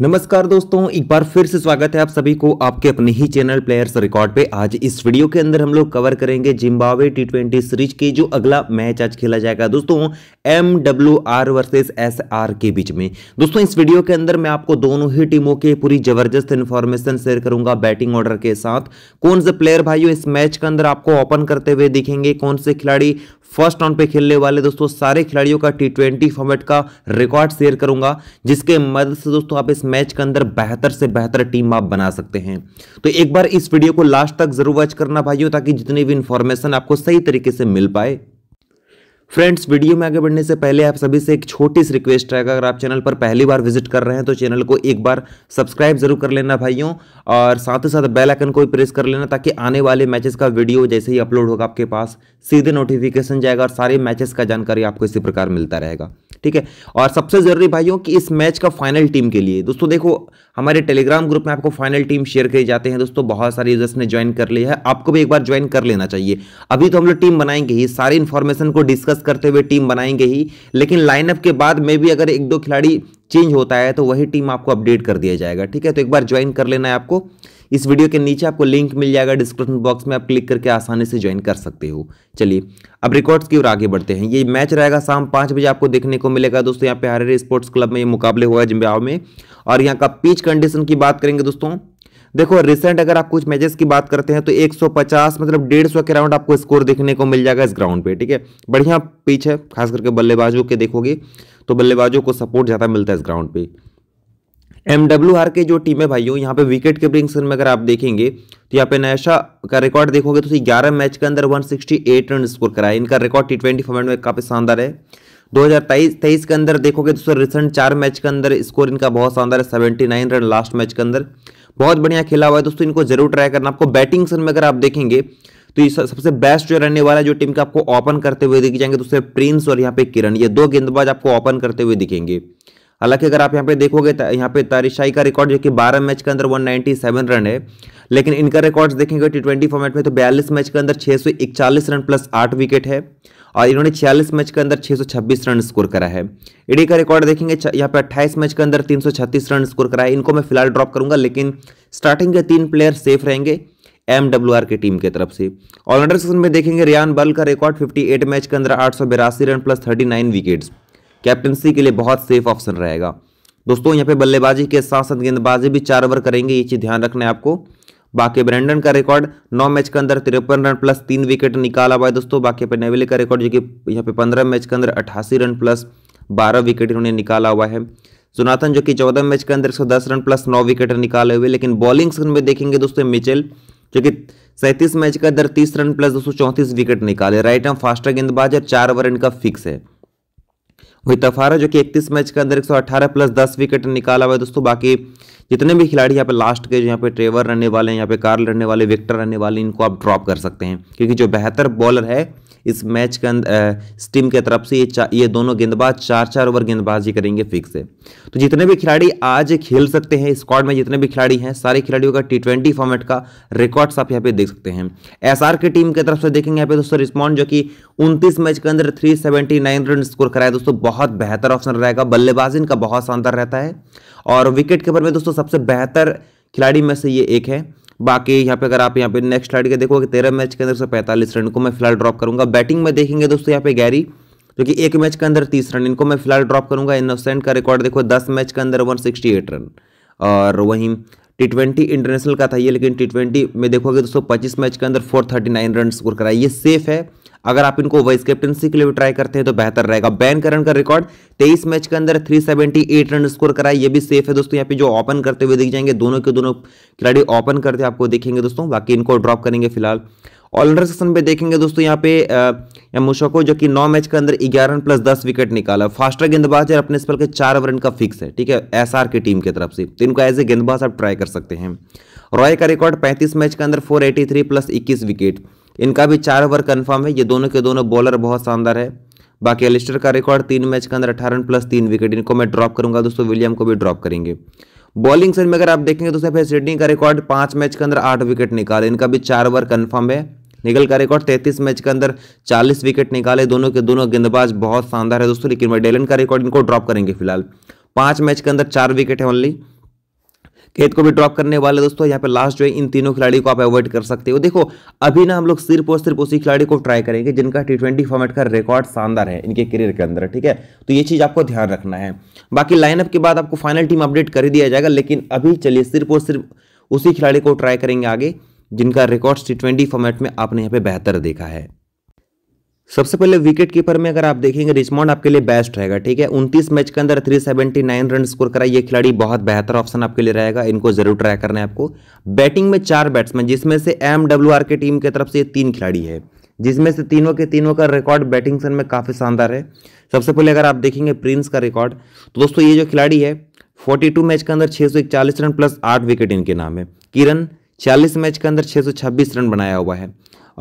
नमस्कार दोस्तों एक बार फिर से स्वागत है आप सभी को आपके अपने ही चैनल प्लेयर्स रिकॉर्ड पे आज इस वीडियो के अंदर हम लोग कवर करेंगे जिम्बावे टी ट्वेंटी सीरीज के जो अगला मैच आज खेला जाएगा दोस्तों M W R versus S R के बीच में दोस्तों इस वीडियो के अंदर मैं आपको दोनों ही टीमों के पूरी जबरदस्त इन्फॉर्मेशन शेयर करूंगा बैटिंग ऑर्डर के साथ कौन से प्लेयर भाइयों इस मैच के अंदर आपको ओपन करते हुए दिखेंगे कौन से खिलाड़ी फर्स्ट राउंड पे खेलने वाले दोस्तों सारे खिलाड़ियों का टी ट्वेंटी फॉर्मेट का रिकॉर्ड शेयर करूंगा जिसके मदद से दोस्तों आप इस मैच के अंदर बेहतर से बेहतर टीम आप बना सकते हैं तो एक बार इस वीडियो को लास्ट तक जरूर वॉच करना भाइयों ताकि जितनी भी इंफॉर्मेशन आपको सही तरीके से मिल पाए फ्रेंड्स वीडियो में आगे बढ़ने से पहले आप सभी से एक छोटी सी रिक्वेस्ट रहेगा अगर आप चैनल पर पहली बार विजिट कर रहे हैं तो चैनल को एक बार सब्सक्राइब जरूर कर लेना भाइयों और साथ ही साथ बेल आइकन को भी प्रेस कर लेना ताकि आने वाले मैचेस का वीडियो जैसे ही अपलोड होगा आपके पास सीधे नोटिफिकेशन जाएगा और सारे मैचेस का जानकारी आपको इसी प्रकार मिलता रहेगा ठीक है और सबसे ज़रूरी भाइयों कि इस मैच का फाइनल टीम के लिए दोस्तों देखो हमारे टेलीग्राम ग्रुप में आपको फाइनल टीम शेयर किए जाते हैं दोस्तों बहुत सारे यूजर्स ने ज्वाइन कर लिया है आपको भी एक बार ज्वाइन कर लेना चाहिए अभी तो हम लोग टीम बनाएंगे ही सारी इन्फॉर्मेशन को डिस्कस करते हुए टीम बनाएंगे ही लेकिन लाइनअप के बाद में भी अगर एक दो खिलाड़ी चेंज होता है तो वही टीम आपको अपडेट कर दिया जाएगा ठीक है तो एक बार ज्वाइन कर लेना है आपको इस वीडियो के नीचे आपको लिंक मिल जाएगा डिस्क्रिप्शन बॉक्स में आप क्लिक करके आसानी से ज्वाइन कर सकते हो चलिए अब रिकॉर्ड्स की ओर आगे बढ़ते हैं ये मैच रहेगा शाम पाँच बजे आपको देखने को मिलेगा दोस्तों यहाँ पे हरे स्पोर्ट्स क्लब में ये मुकाबले हुआ है जिम्बाव में और यहाँ का पिच कंडीशन की बात करेंगे दोस्तों देखो रिसेंट अगर आप कुछ मैचेस की बात करते हैं तो 150 मतलब 150 के राउंड आपको स्कोर देखने को मिल जाएगा इस ग्राउंड पे ठीक है बढ़िया पिच है खास करके बल्लेबाजों के देखोगे तो बल्लेबाजों को सपोर्ट ज़्यादा मिलता है इस ग्राउंड पे एम डब्ल्यू आर के जो टीम है भाइयों यहाँ पे विकेट कीपिंग में अगर आप देखेंगे तो यहाँ पे नयशा का रिकॉर्ड देखोगे तो 11 मैच के अंदर 168 सिक्सटी रन स्कोर करा है इनका रिकॉर्ड टी ट्वेंटी फॉर्मेट में काफ़ी शानदार है 2023 तेईस के अंदर देखोगे तो सर रिसेंट चार मैच के अंदर स्कोर इनका बहुत शानदार है सेवेंटी रन लास्ट मैच के अंदर बहुत बढ़िया खेला हुआ है दोस्तों इनको जरूर ट्राई करना आपको बैटिंग सन में अगर आप देखेंगे तो ये सबसे बेस्ट जो रहने वाला है जो टीम का आपको ओपन करते हुए दिखे जाएंगे तो प्रिंस और यहाँ पे किरण ये दो गेंदबाज आपको ओपन करते हुए दिखेंगे हालांकि अगर आप यहाँ पे देखोगे यहाँ पे तारिशाई का रिकॉर्ड जो कि 12 मैच के अंदर 197 रन है लेकिन इनका रिकॉर्ड्स देखेंगे टी ट्वेंटी फॉर्मेट में तो 42 मैच के अंदर छः रन प्लस 8 विकेट है और इन्होंने 46 मैच के अंदर 626 रन स्कोर करा है ईडी का रिकॉर्ड देखेंगे यहाँ पे 28 मैच के अंदर तीन रन स्कोर करा है इनको मैं फिलहाल ड्रॉप करूंगा लेकिन स्टार्टिंग के तीन प्लेयर सेफ रहेंगे एम की टीम की तरफ से ऑलराउंडर सेक्शन में देखेंगे रियान बल का रिकॉर्ड 58 मैच के अंदर आठ रन प्लस 39 विकेट्स कैप्टनसी के लिए बहुत सेफ ऑप्शन रहेगा दोस्तों यहाँ पे बल्लेबाजी के साथ साथ गेंदबाजी भी चार ओवर करेंगे ये चीज़ ध्यान रखना है आपको बाकी ब्रेंडन का रिकॉर्ड नौ मैच के अंदर तिरपन रन प्लस तीन विकेट निकाला हुआ है दोस्तों बाकी पर नेविले का रिकॉर्ड जो कि यहाँ पे पंद्रह मैच के अंदर अट्ठासी रन प्लस बारह विकेट इन्होंने निकाला हुआ है जोनाथन जो कि चौदह मैच के अंदर एक रन प्लस नौ विकेट निकाले हुए लेकिन बॉलिंग सेक्शन में देखेंगे दोस्तों मिचेल जो कि सैंतीस मैच का दर तीस रन प्लस दो विकेट निकाले राइट आर्म फास्टर गेंदबाज और चार ओवर इनका फिक्स है वही तफारा जो कि 31 मैच के अंदर 118 प्लस 10 विकेट निकाला हुआ है दोस्तों बाकी जितने भी खिलाड़ी यहाँ पे लास्ट के जो यहाँ पे ट्रेवर रहने वाले हैं यहाँ पे कार्ल रहने वाले विक्टर रहने वाले इनको आप ड्रॉप कर सकते हैं क्योंकि जो बेहतर बॉलर है इस मैच के इस टीम के तरफ से ये ये दोनों गेंदबाज चार चार ओवर गेंदबाजी करेंगे फिक्स है तो जितने भी खिलाड़ी आज खेल सकते हैं स्क्वाड में जितने भी खिलाड़ी हैं सारे खिलाड़ियों का टी ट्वेंटी फॉर्मेट का रिकॉर्ड्स आप यहाँ पे देख सकते हैं एस की टीम की तरफ से देखेंगे यहाँ पे दोस्तों रिस्पॉन्ड जो कि उनतीस मैच के अंदर थ्री रन स्कोर कराया दोस्तों बहुत बेहतर ऑप्शन रहेगा बल्लेबाज इनका बहुत शानदार रहता है और विकेट कीपर में दोस्तों सबसे बेहतर खिलाड़ी में से ये एक है बाकी यहाँ पे अगर आप यहाँ पे नेक्स्ट खिलाड़ी के देखोगे तेरह मैच के अंदर से पैंतालीस रन को मैं फिलहाल ड्रॉप करूंगा बैटिंग में देखेंगे दोस्तों यहाँ पे गैरी जो कि एक मैच के अंदर तीस रन इनको मैं फिलहाल ड्रॉप करूँगा इनोसेंट का रिकॉर्ड देखो दस मैच के अंदर वन सिक्सटी एट रन और वहीं टी ट्वेंटी इंटरनेशनल का था ये लेकिन टी ट्वेंटी में देखोगे दोस्तों पच्चीस मैच के अंदर four thirty nine run score कराए ये सेफ है अगर आप इनको वाइस कैप्टनसी के लिए भी ट्राई करते हैं तो बेहतर रहेगा बैन करण का रिकॉर्ड तेईस मैच के अंदर 378 रन स्कोर कराए ये भी सेफ है दोस्तों यहाँ पे जो ओपन करते हुए दिख जाएंगे दोनों के दोनों खिलाड़ी ओपन करते आपको देखेंगे दोस्तों बाकी इनको ड्रॉप करेंगे फिलहाल ऑलराउंडर सेक्शन पे देखेंगे दोस्तों यहाँ पे मुशको जो कि नौ मैच के अंदर ग्यारह रन प्लस दस विकेट निकाला फास्टर गेंदबाज है अपने स्पेल के चार ओवर का फिक्स है ठीक है एसआर की टीम की तरफ से तो इनको एज ए गेंदबाज आप ट्राई कर सकते हैं रॉय का रिकॉर्ड पैंतीस मैच के अंदर फोर एटी थ्री प्लस इक्कीस विकेट इनका भी चार ओवर कन्फर्म है ये दोनों के दोनों बॉलर बहुत शानदार है बाकी एलिस्टर का रिकॉर्ड तीन मैच के अंदर अठारह प्लस तीन विकेट इनको मैं ड्रॉप करूंगा दोस्तों विलियम को भी ड्रॉप करेंगे बॉलिंग सेल में अगर आप देखेंगे तो सिर्फ सिडनी का रिकॉर्ड पांच मैच के अंदर आठ विकेट निकाले इनका भी चार ओवर कन्फर्म है निगल का रिकॉर्ड तैतीस मैच के अंदर चालीस विकेट निकाले दोनों के दोनों गेंदबाज बहुत शानदार है दोस्तों लेकिन मैं डेलन का रिकॉर्ड इनको ड्रॉप करेंगे फिलहाल पांच मैच के अंदर चार विकेट है ओनली खेत को भी ड्रॉप करने वाले दोस्तों यहाँ पे लास्ट जो है इन तीनों खिलाड़ी को आप अवॉइड कर सकते हो देखो अभी ना हम लोग सिर्फ और सिर्फ उसी खिलाड़ी को ट्राई करेंगे जिनका टी ट्वेंटी फॉर्मेट का रिकॉर्ड शानदार है इनके करियर के अंदर ठीक है तो ये चीज़ आपको ध्यान रखना है बाकी लाइनअप के बाद आपको फाइनल टीम अपडेट कर दिया जाएगा लेकिन अभी चलिए सिर्फ और सिर्फ उसी खिलाड़ी को ट्राई करेंगे आगे जिनका रिकॉर्ड टी ट्वेंटी फॉर्मेट में आपने यहाँ पे बेहतर देखा है सबसे पहले विकेट कीपर में अगर आप देखेंगे रिचमॉन्ड आपके लिए बेस्ट रहेगा ठीक है 29 मैच के अंदर 379 रन स्कोर करा ये खिलाड़ी बहुत बेहतर ऑप्शन आपके लिए रहेगा इनको जरूर ट्राई करना है आपको बैटिंग में चार बैट्समैन जिसमें से एम के टीम की तरफ से ये तीन खिलाड़ी है जिसमें से तीनों के तीनों का रिकॉर्ड बैटिंग सन में काफ़ी शानदार है सबसे पहले अगर आप देखेंगे प्रिंस का रिकॉर्ड तो दोस्तों ये जो खिलाड़ी है 42 मैच के अंदर 641 रन प्लस आठ विकेट इनके नाम है किरण छियालीस मैच के अंदर 626 रन बनाया हुआ है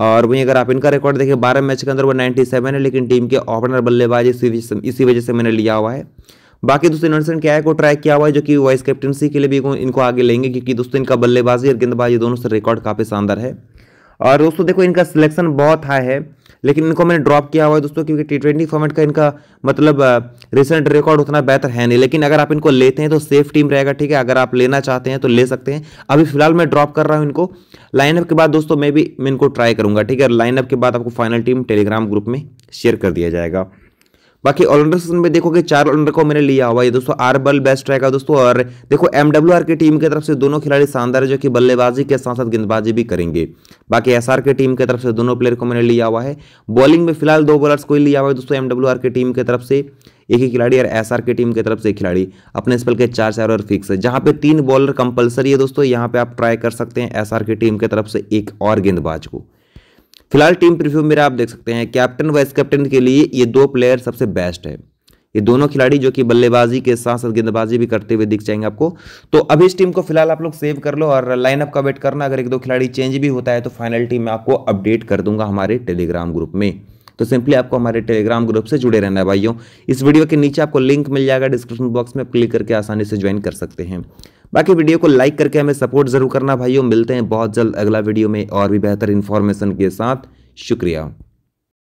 और वहीं अगर आप इनका रिकॉर्ड देखें बारह मैच के अंदर वो नाइन्टी है लेकिन टीम के ओपनर बल्लेबाज इसी वजह से मैंने लिया हुआ है बाकी दोस्तों इन्होंने क्या है को ट्राई किया हुआ है जो कि वाइस कैप्टनसी के लिए भी इनको आगे लेंगे क्योंकि दोस्तों इनका बल्लेबाजी और गेंदबाजी दोनों से रिकॉर्ड काफ़ी शानदार है और दोस्तों देखो इनका सिलेक्शन बहुत हाई है लेकिन इनको मैंने ड्रॉप किया हुआ है दोस्तों क्योंकि टी ट्वेंटी फॉर्मेट का इनका मतलब रिसेंट रिकॉर्ड उतना बेहतर है नहीं लेकिन अगर आप इनको लेते हैं तो सेफ टीम रहेगा ठीक है अगर आप लेना चाहते हैं तो ले सकते हैं अभी फिलहाल मैं ड्रॉप कर रहा हूँ इनको लाइनअप के बाद दोस्तों मैं भी मैं इनको ट्राई करूँगा ठीक है लाइनअप के बाद आपको फाइनल टीम टेलीग्राम ग्रुप में शेयर कर दिया जाएगा बाकी ऑलराउंडर सेक्शन में देखोगे चार ऑलराउंडर को मैंने लिया हुआ है दोस्तों आर बल बेस्ट रहेगा दोस्तों और देखो एमडब्ल्यूआर की टीम की तरफ से दोनों खिलाड़ी शानदार है जो कि बल्लेबाजी के साथ साथ गेंदबाजी भी करेंगे बाकी एस की टीम की तरफ से दोनों प्लेयर को मैंने लिया हुआ है बॉलिंग में फिलहाल दो बॉलर्स को ही लिया हुआ है दोस्तों एमडब्ल्यूआर की टीम की तरफ से एक ही खिलाड़ी और एसआर की टीम की तरफ से खिलाड़ी अपने स्पेल के चार चार और फिक्स है जहां पे तीन बॉलर कंपलसरी है दोस्तों यहां पे आप ट्राई कर सकते हैं आर की टीम की तरफ से एक और गेंदबाज को फिलहाल टीम प्रिव्यू में आप देख सकते हैं कैप्टन वाइस कैप्टन के लिए ये दो प्लेयर सबसे बेस्ट है ये दोनों खिलाड़ी जो कि बल्लेबाजी के साथ साथ गेंदबाजी भी करते हुए दिख जाएंगे आपको तो अभी इस टीम को फिलहाल आप लोग सेव कर लो और लाइनअप का वेट करना अगर एक दो खिलाड़ी चेंज भी होता है तो फाइनल टीम मैं आपको अपडेट कर दूंगा हमारे टेलीग्राम ग्रुप में तो सिंपली आपको हमारे टेलीग्राम ग्रुप से जुड़े रहना है भाइयों इस वीडियो के नीचे आपको लिंक मिल जाएगा डिस्क्रिप्शन बॉक्स में क्लिक करके आसानी से ज्वाइन कर सकते हैं बाकी वीडियो को लाइक करके हमें सपोर्ट जरूर करना भाइयों मिलते हैं बहुत जल्द अगला वीडियो में और भी बेहतर इन्फॉर्मेशन के साथ शुक्रिया